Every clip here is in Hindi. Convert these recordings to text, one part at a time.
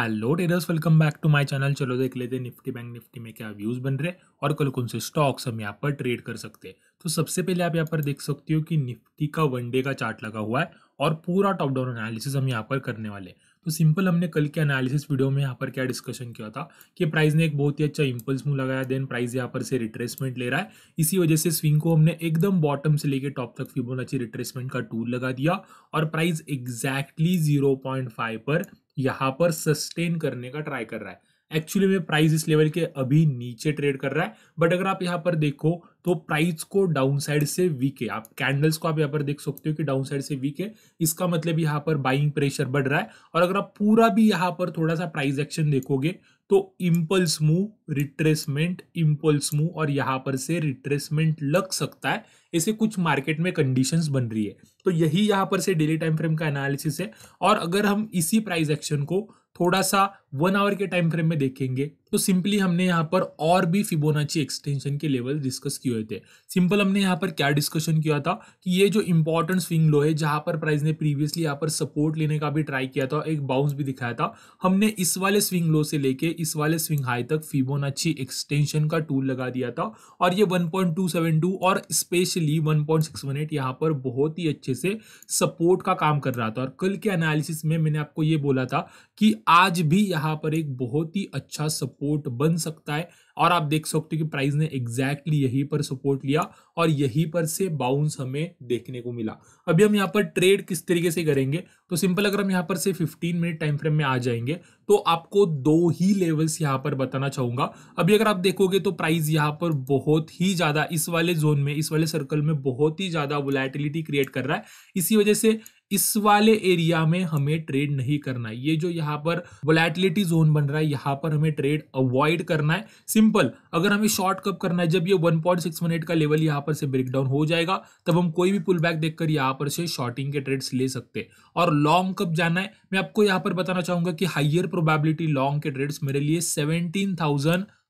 hello traders welcome back to my channel चलो देख लेते हैं निफ्टी बैंक निफ्टी में क्या व्यूज़ बन रहे हैं और कल कौन से स्टॉक्स हम यहाँ पर ट्रेड कर सकते हैं तो सबसे पहले आप यहाँ पर देख सकते हो कि निफ्टी का वन डे का चार्ट लगा हुआ है और पूरा टॉप डाउन एनालिसिस हम यहाँ पर करने वाले हैं तो सिंपल हमने कल के एनालिसिस वीडियो में यहाँ पर क्या डिस्कशन किया था कि प्राइस ने एक बहुत ही अच्छा इंपल्स मूव लगाया देन प्राइस यहाँ पर से रिट्रेसमेंट ले रहा है इसी वजह से स्विंग को हमने एकदम बॉटम से लेके टॉप तक फिबोनाची रिट्रेसमेंट का टूल लगा दिया और प्राइस एग्जैक्टली जीरो पर यहां पर सस्टेन करने का ट्राई कर रहा है एक्चुअली में प्राइस इस लेवल के अभी नीचे ट्रेड कर रहा है बट अगर आप यहाँ पर देखो तो प्राइस को डाउन साइड से वीक है आप कैंडल्स को आप यहाँ पर देख सकते हो कि डाउन साइड से वीक है इसका मतलब यहाँ पर बाइंग प्रेशर बढ़ रहा है और अगर आप पूरा भी यहाँ पर थोड़ा सा प्राइस एक्शन देखोगे तो impulse move retracement impulse move और यहाँ पर से रिट्रेसमेंट लग सकता है ऐसे कुछ मार्केट में कंडीशंस बन रही है तो यही यहाँ पर से डेली टाइम फ्रेम का एनालिसिस है और अगर हम इसी प्राइस एक्शन को थोड़ा सा वन आवर के टाइम फ्रेम में देखेंगे तो सिंपली हमने यहाँ पर और भी फिबोनाची एक्सटेंशन के लेवल डिस्कस किए हुए थे सिंपल हमने यहाँ पर क्या डिस्कशन किया था कि ये जो इंपॉर्टेंट स्विंग लो है जहाँ पर प्राइस ने प्रीवियसली यहाँ पर सपोर्ट लेने का भी ट्राई किया था एक बाउंस भी दिखाया था हमने इस वाले स्विंग लो से लेके इस वाले स्विंग हाई तक फिबोनाची एक्सटेंशन का टूल लगा दिया था और ये वन और स्पेशली वन यहाँ पर बहुत ही अच्छे से सपोर्ट का काम कर रहा था और कल के एनालिसिस में मैंने आपको ये बोला था कि आज भी यहाँ पर एक बहुत ही अच्छा सपोर्ट बन सकता है और आप देख सकते हो कि प्राइस ने एग्जैक्टली यहीं पर सपोर्ट लिया और यहीं पर से बाउंस हमें देखने को मिला अभी हम यहाँ पर ट्रेड किस तरीके से करेंगे तो सिंपल अगर हम यहाँ पर से 15 मिनट टाइम फ्रेम में आ जाएंगे तो आपको दो ही लेवल्स यहाँ पर बताना चाहूंगा अभी अगर आप देखोगे तो प्राइस यहाँ पर बहुत ही ज्यादा इस वाले जोन में इस वाले सर्कल में बहुत ही ज्यादा वोलेटिलिटी क्रिएट कर रहा है इसी वजह से इस वाले एरिया में हमें ट्रेड नहीं करना है ये जो यहाँ पर वोलेटिलिटी जोन बन रहा है यहाँ पर हमें ट्रेड अवॉइड करना है सिंपल अगर हमें शॉर्ट कप करना है जब ये 1.618 का लेवल यहाँ पर से ब्रेकडाउन हो जाएगा तब हम कोई भी पुल बैक देखकर यहाँ पर से शॉर्टिंग के ट्रेड्स ले सकते हैं और लॉन्ग कप जाना है मैं आपको यहाँ पर बताना चाहूंगा कि हाइयर प्रोबेबिलिटी लॉन्ग के ट्रेड्स मेरे लिए सेवनटीन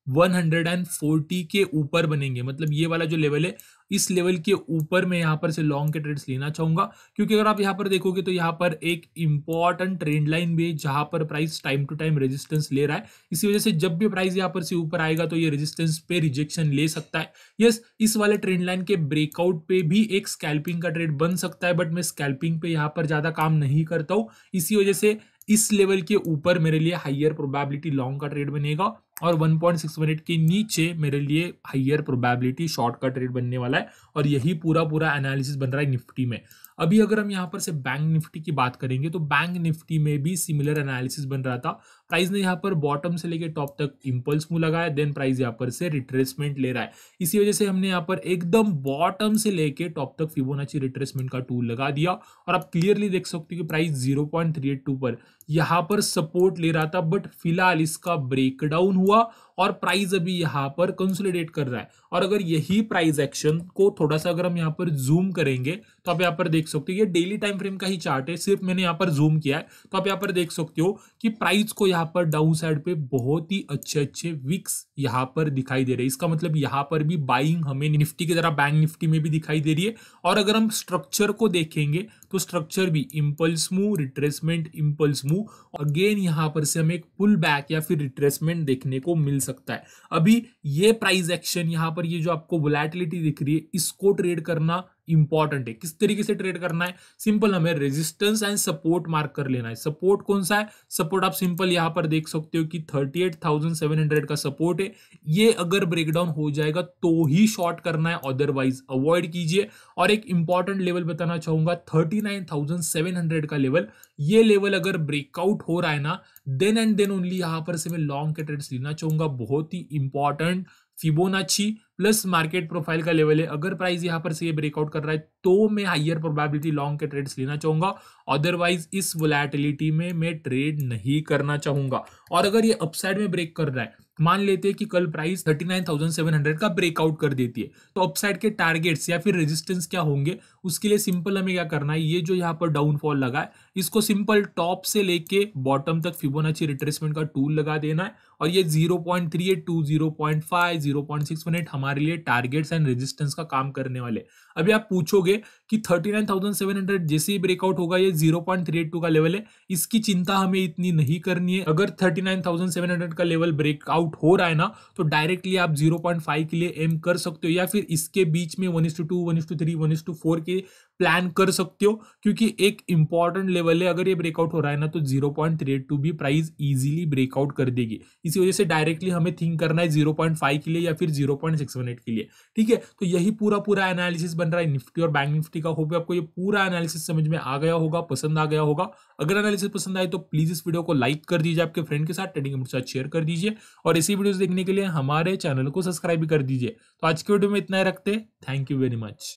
140 के ऊपर बनेंगे मतलब ये वाला जो लेवल है इस लेवल के ऊपर मैं यहाँ पर से लॉन्ग के ट्रेड्स लेना चाहूंगा क्योंकि अगर आप यहाँ पर देखोगे तो यहाँ पर एक इंपॉर्टेंट ट्रेंड लाइन भी है जहां पर price time to time resistance ले रहा है इसी वजह से जब भी प्राइस यहाँ पर से ऊपर आएगा तो ये रेजिस्टेंस पे रिजेक्शन ले सकता है यस इस वाले ट्रेंड लाइन के ब्रेकआउट पे भी एक स्कैल्पिंग का ट्रेड बन सकता है बट मैं स्कैल्पिंग पे यहाँ पर ज़्यादा काम नहीं करता हूँ इसी वजह से इस लेवल के ऊपर मेरे लिए हाइयर प्रोबेबिलिटी लॉन्ग का ट्रेड बनेगा और 1.618 के नीचे मेरे लिए हाइयर प्रोबेबिलिटी शॉर्टकट रेट बनने वाला है और यही पूरा पूरा एनालिसिस बन रहा है निफ्टी में अभी अगर हम यहाँ पर से बैंक निफ्टी की बात करेंगे तो बैंक निफ्टी में भी सिमिलर एनालिसिस बन रहा था प्राइस ने यहाँ पर बॉटम से लेकर टॉप तक इम्पल्स मुंह लगाया देन प्राइस यहाँ पर से रिट्रेसमेंट ले रहा है इसी वजह से हमने यहाँ पर एकदम बॉटम से लेके टॉप तक फिबोनाची रिट्रेसमेंट का टूल लगा दिया और आप क्लियरली देख सकते हो कि प्राइस जीरो पर यहाँ पर सपोर्ट ले रहा था बट फिलहाल इसका ब्रेकडाउन हुआ और प्राइस अभी यहाँ पर कंसोलिडेट कर रहा है और अगर यही प्राइस एक्शन को थोड़ा सा अगर हम यहाँ पर जूम करेंगे तो आप यहाँ पर देख सकते हो ये डेली टाइम फ्रेम का ही चार्ट है सिर्फ मैंने यहाँ पर जूम किया है तो आप यहाँ पर देख सकते हो कि प्राइस को यहाँ पर डाउन साइड पर बहुत ही अच्छे अच्छे विक्स यहाँ पर दिखाई दे रहे हैं इसका मतलब यहाँ पर भी बाइंग हमें निफ्टी की तरह बैंक निफ्टी में भी दिखाई दे रही है और अगर हम स्ट्रक्चर को देखेंगे तो स्ट्रक्चर भी impulse move retracement impulse move again यहाँ पर से हमें एक पुल बैक या फिर रिट्रेसमेंट देखने को मिल सकता सकता है अभी ये प्राइस एक्शन यहाँ पर ये जो आपको वोलेटिलिटी दिख रही है इसको ट्रेड करना इंपॉर्टेंट है किस तरीके से ट्रेड करना है सिंपल हमें रेजिस्टेंस एंड सपोर्ट मार्क कर लेना है सपोर्ट कौन सा है सपोर्ट आप सिंपल यहां पर देख सकते हो कि 38,700 का सपोर्ट है ये अगर ब्रेकडाउन हो जाएगा तो ही शॉर्ट करना है अदरवाइज अवॉइड कीजिए और एक इंपॉर्टेंट लेवल बताना चाहूंगा 39,700 का लेवल ये लेवल अगर ब्रेकआउट हो रहा है ना देन एंड देन ओनली यहां पर से मैं लॉन्ग के ट्रेड्स लेना चाहूंगा बहुत ही important Fibonacci plus market profile का लेवल है अगर प्राइस यहाँ पर से ये ब्रेकआउट कर रहा है तो मैं हाइयर प्रोबेबिलिटी लॉन्ग के ट्रेड्स लेना चाहूंगा अदरवाइज इस वोलेटिलिटी में मैं ट्रेड नहीं करना चाहूंगा और अगर ये अपसाइड में ब्रेक कर रहा है मान लेते हैं कि कल प्राइस 39,700 का ब्रेकआउट कर देती है तो अपसाइड के टारगेट्स या फिर रेजिस्टेंस क्या होंगे उसके लिए सिंपल हमें क्या करना है ये जो यहाँ पर डाउनफॉल लगा है इसको सिंपल टॉप से लेके बॉटम तक फिबोनाची रिट्रेसमेंट का टूल लगा देना है और ये 0.382, 0.5, 0.618 हमारे लिए टारगेट्स एंड रेजिस्टेंस का काम करने वाले अभी आप पूछोगे कि thirty nine thousand seven hundred जैसे ही ब्रेकआउट होगा ये zero point three eight two का लेवल है इसकी चिंता हमें इतनी नहीं करनी है अगर thirty nine thousand seven hundred का लेवल ब्रेकआउट हो रहा है ना तो डायरेक्टली आप जीरो पॉइंट फाइव के लिए एम कर सकते हो या फिर इसके बीच में one to two one to three one to four के प्लान कर सकते हो क्योंकि एक इंपॉर्टेंट लेवल है अगर ये ब्रेकआउट हो रहा है ना तो zero point three eight two भी प्राइस इजीली ब्रेकआउट कर देगी इसी वजह से डायरेक्टली हमें थिंक करना है जीरो पॉइंट फाइव के लिए या फिर zero point six one eight के लिए ठीक है तो यही पूरा पूरा एनालिसिस बन रहा है निफ्टी और बैंक निफ्टी का होप आपको ये पूरा एनालिसिस समझ में आ गया होगा पसंद आ गया होगा अगर एनालिसिस पसंद आए तो प्लीज इस वीडियो को लाइक कर दीजिए आपके फ्रेंड के साथ ट्रेडिंग के साथ शेयर कर दीजिए और इसी वीडियोस देखने के लिए हमारे चैनल को सब्सक्राइब भी कर दीजिए तो आज के वीडियो में इतना ही रखते थैंक यू वेरी मच